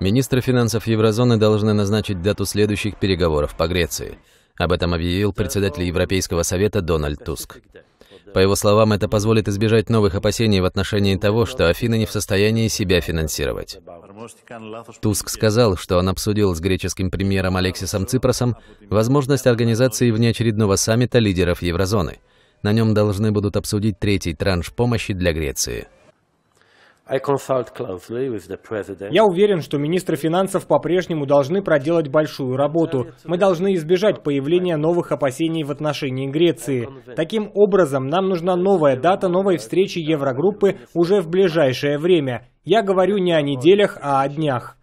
Министры финансов еврозоны должны назначить дату следующих переговоров по Греции. Об этом объявил председатель Европейского совета Дональд Туск. По его словам, это позволит избежать новых опасений в отношении того, что Афины не в состоянии себя финансировать. Туск сказал, что он обсудил с греческим премьером Алексисом Ципросом возможность организации внеочередного саммита лидеров еврозоны. На нем должны будут обсудить третий транш помощи для Греции. Я уверен, что министры финансов по-прежнему должны проделать большую работу. Мы должны избежать появления новых опасений в отношении Греции. Таким образом, нам нужна новая дата новой встречи Еврогруппы уже в ближайшее время. Я говорю не о неделях, а о днях.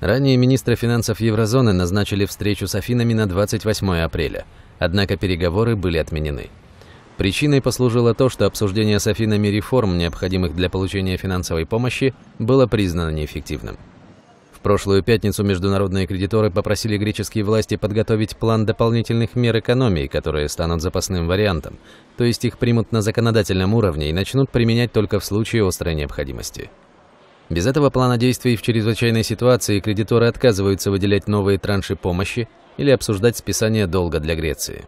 Ранее министры финансов еврозоны назначили встречу с Афинами на 28 апреля, однако переговоры были отменены. Причиной послужило то, что обсуждение с Афинами реформ, необходимых для получения финансовой помощи, было признано неэффективным. В прошлую пятницу международные кредиторы попросили греческие власти подготовить план дополнительных мер экономии, которые станут запасным вариантом, то есть их примут на законодательном уровне и начнут применять только в случае острой необходимости. Без этого плана действий в чрезвычайной ситуации кредиторы отказываются выделять новые транши помощи или обсуждать списание долга для Греции.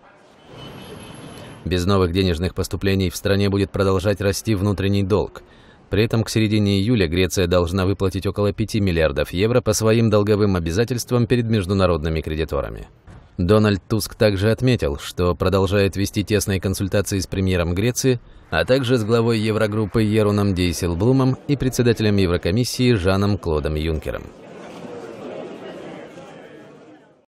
Без новых денежных поступлений в стране будет продолжать расти внутренний долг. При этом к середине июля Греция должна выплатить около 5 миллиардов евро по своим долговым обязательствам перед международными кредиторами. Дональд Туск также отметил, что продолжает вести тесные консультации с премьером Греции, а также с главой Еврогруппы Еруном Дейселблумом и председателем Еврокомиссии Жаном Клодом Юнкером.